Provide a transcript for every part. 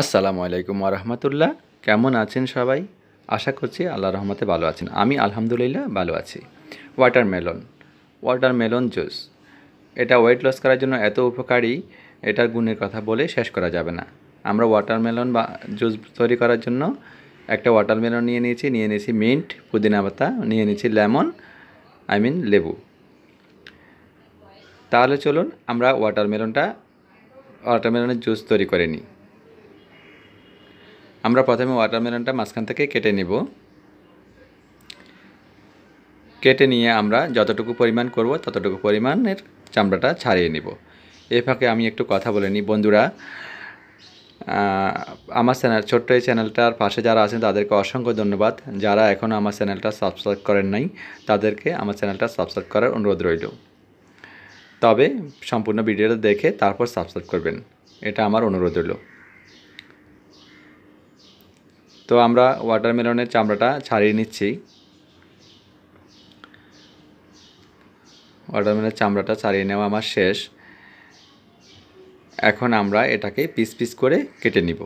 আসসালামু আলাইকুম আরহামতুল্লাহ কেমন আছেন সবাই আশা করছি আল্লাহ রহমতে ভালো আছেন আমি আলহামদুলিল্লাহ ভালো আছি ওয়াটারমেলন ওয়াটারমেলন জুস এটা ওয়েট লস করার জন্য এত উপকারী এটার গুণের কথা বলে শেষ করা যাবে না আমরা ওয়াটারমেলন বা জুস তৈরি করার জন্য একটা ওয়াটারমেলন নিয়ে নিয়েছি নিয়ে নিয়েছি মিন্ট পুদিনা পাতা নিয়ে নিয়েছি লেমন আই মিন লেবু তাহলে চলুন আমরা ওয়াটারমেলনটা ওয়াটারমেলনের জুস তৈরি করে নিই আমরা প্রথমে ওয়াটারমেলনটা মাঝখান থেকে কেটে নেব কেটে নিয়ে আমরা যতটুকু পরিমাণ করব ততটুকু পরিমাণের চামড়াটা ছাড়িয়ে নিব এ ফাঁকে আমি একটু কথা বলে নিই বন্ধুরা আমার চ্যানেল ছোট্ট এই চ্যানেলটার পাশে যারা আছেন তাদেরকে অসংখ্য ধন্যবাদ যারা এখনও আমার চ্যানেলটা সাবস্ক্রাইব করেন নাই তাদেরকে আমার চ্যানেলটা সাবস্ক্রাইব করার অনুরোধ রইল তবে সম্পূর্ণ ভিডিওটা দেখে তারপর সাবস্ক্রাইব করবেন এটা আমার অনুরোধ রইল তো আমরা ওয়াটারমেলনের চামড়াটা ছাড়িয়ে নিচ্ছি ওয়াটারমেলনের চামড়াটা ছাড়িয়ে নেওয়া আমার শেষ এখন আমরা এটাকে পিস পিস করে কেটে নিব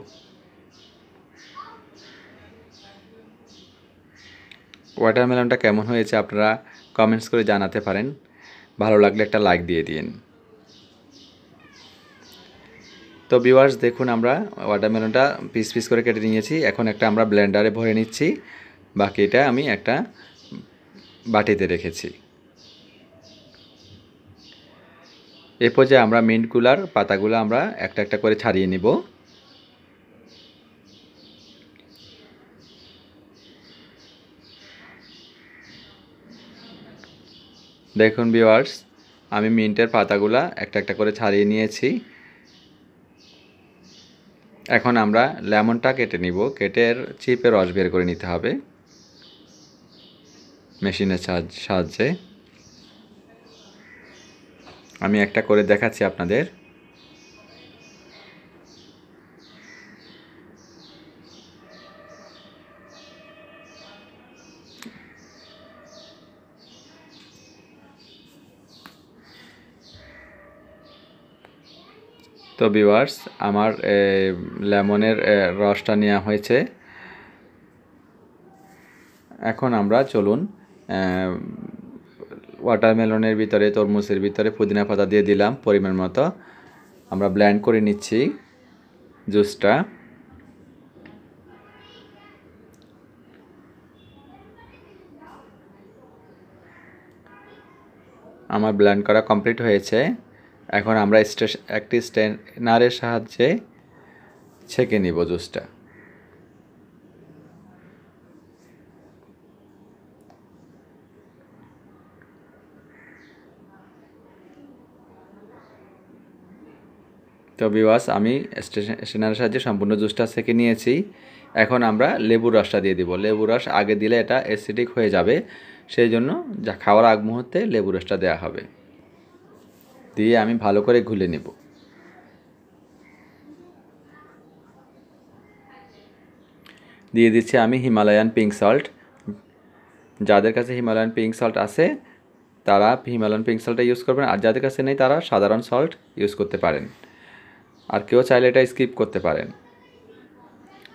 ওয়াটারমেলনটা কেমন হয়েছে আপনারা কমেন্টস করে জানাতে পারেন ভালো লাগলে একটা লাইক দিয়ে দিন তো বিওয়ার্স দেখুন আমরা ওয়াটারমেলনটা পিস পিস করে কেটে নিয়েছি এখন একটা আমরা ব্ল্যান্ডারে ভরে নিচ্ছি বাকিটা আমি একটা বাটিতে রেখেছি এ পর্যায়ে আমরা মিন্টগুলার পাতাগুলো আমরা একটা একটা করে ছাড়িয়ে নিব দেখুন বিওয়ার্স আমি মিন্টের পাতাগুলা একটা একটা করে ছাড়িয়ে নিয়েছি এখন আমরা লেমনটা কেটে নিব কেটের চিপে রস বের করে নিতে হবে মেশিনের সাহায্যে আমি একটা করে দেখাচ্ছি আপনাদের তো ভিওয়ার্স আমার লেমনের রসটা নেওয়া হয়েছে এখন আমরা চলুন ওয়াটারমেলনের ভিতরে তরমুজের ভিতরে পুদিনা পাতা দিয়ে দিলাম পরিমাণ মতো আমরা ব্ল্যান্ড করে নিচ্ছি জুসটা আমার ব্ল্যান্ড করা কমপ্লিট হয়েছে এখন আমরা একটি স্ট্যানারের সাহায্যে ছেঁকে নিব জুসটা তো বিওয়াস আমি স্টেশনারের সাহায্যে সম্পূর্ণ জুসটা ছেঁকে নিয়েছি এখন আমরা লেবুর রসটা দিয়ে দিব লেবুর রস আগে দিলে এটা অ্যাসিডিক হয়ে যাবে সেই জন্য যা খাওয়ার আগ মুহূর্তে লেবু রসটা দেওয়া হবে দিয়ে আমি ভালো করে ঘুলে নেব দিয়ে দিচ্ছি আমি হিমালয়ান পিঙ্ক সল্ট যাদের কাছে হিমালয়ান পিঙ্ক সল্ট আছে তারা হিমালয়ান পিঙ্ক সল্টটা ইউজ করবেন আর যাদের কাছে নেই তারা সাধারণ সল্ট ইউজ করতে পারেন আর কেউ চাইলে এটা স্কিপ করতে পারেন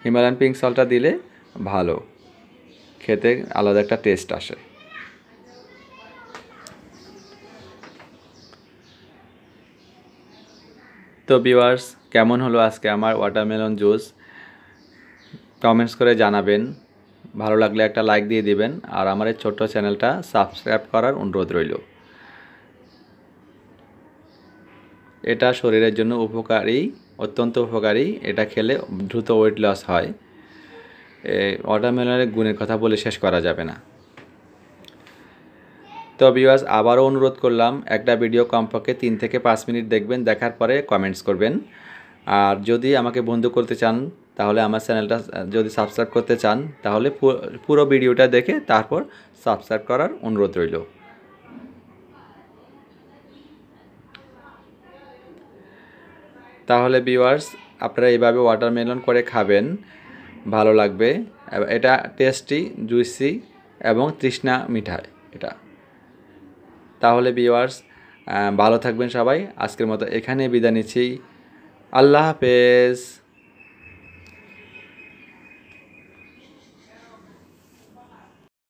হিমালয়ান পিঙ্ক সল্টটা দিলে ভালো খেতে আলাদা একটা টেস্ট আসে তো বিওয়ার্স কেমন হলো আজকে আমার ওয়াটারমেলন জুস কমেন্টস করে জানাবেন ভালো লাগলে একটা লাইক দিয়ে দিবেন আর আমার এই ছোট্ট চ্যানেলটা সাবস্ক্রাইব করার অনুরোধ রইল এটা শরীরের জন্য উপকারী অত্যন্ত উপকারী এটা খেলে দ্রুত ওয়েট লস হয় ওয়াটারমেলনের গুণের কথা বলে শেষ করা যাবে না তো ভিউয়ার্স আবারও অনুরোধ করলাম একটা ভিডিও কমপক্ষে তিন থেকে পাঁচ মিনিট দেখবেন দেখার পরে কমেন্টস করবেন আর যদি আমাকে বন্ধু করতে চান তাহলে আমার চ্যানেলটা যদি সাবস্ক্রাইব করতে চান তাহলে পুরো ভিডিওটা দেখে তারপর সাবস্ক্রাইব করার অনুরোধ রইল তাহলে ভিউয়ার্স আপনারা এইভাবে ওয়াটারমেলন করে খাবেন ভালো লাগবে এটা টেস্টি জুইসি এবং তৃষ্ণা মিঠাই এটা তাহলে বিওয়ার্স ভালো থাকবেন সবাই আজকের মতো এখানে বিদায় নিচ্ছি আল্লাহ হাফেজ